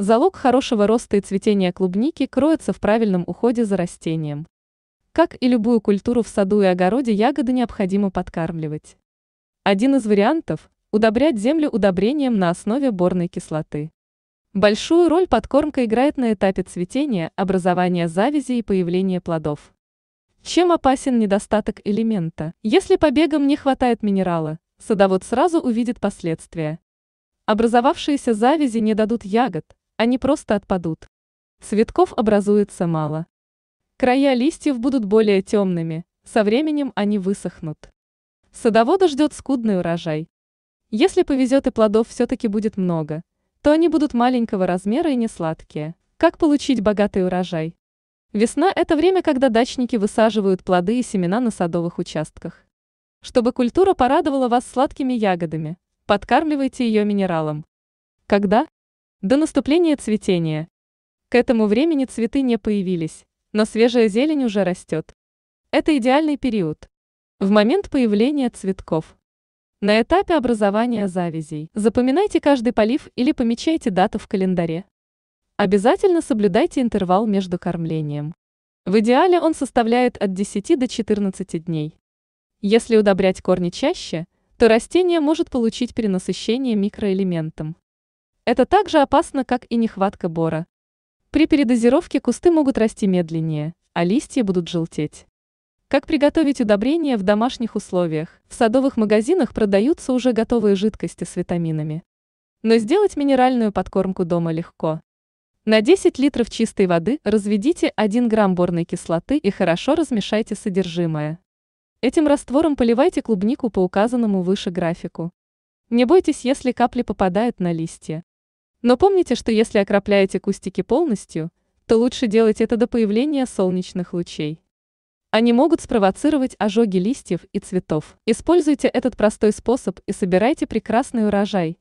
Залог хорошего роста и цветения клубники кроется в правильном уходе за растением. Как и любую культуру в саду и огороде ягоды необходимо подкармливать. Один из вариантов – удобрять землю удобрением на основе борной кислоты. Большую роль подкормка играет на этапе цветения, образования завязи и появления плодов. Чем опасен недостаток элемента? Если побегам не хватает минерала, садовод сразу увидит последствия. Образовавшиеся завязи не дадут ягод, они просто отпадут. Светков образуется мало. Края листьев будут более темными, со временем они высохнут. Садовода ждет скудный урожай. Если повезет и плодов все-таки будет много, то они будут маленького размера и не сладкие. Как получить богатый урожай? Весна – это время, когда дачники высаживают плоды и семена на садовых участках. Чтобы культура порадовала вас сладкими ягодами, подкармливайте ее минералом. Когда? До наступления цветения. К этому времени цветы не появились, но свежая зелень уже растет. Это идеальный период. В момент появления цветков. На этапе образования завязей запоминайте каждый полив или помечайте дату в календаре. Обязательно соблюдайте интервал между кормлением. В идеале он составляет от 10 до 14 дней. Если удобрять корни чаще, то растение может получить перенасыщение микроэлементом. Это так же опасно, как и нехватка бора. При передозировке кусты могут расти медленнее, а листья будут желтеть. Как приготовить удобрения в домашних условиях? В садовых магазинах продаются уже готовые жидкости с витаминами. Но сделать минеральную подкормку дома легко. На 10 литров чистой воды разведите 1 грамм борной кислоты и хорошо размешайте содержимое. Этим раствором поливайте клубнику по указанному выше графику. Не бойтесь, если капли попадают на листья. Но помните, что если окропляете кустики полностью, то лучше делать это до появления солнечных лучей. Они могут спровоцировать ожоги листьев и цветов. Используйте этот простой способ и собирайте прекрасный урожай.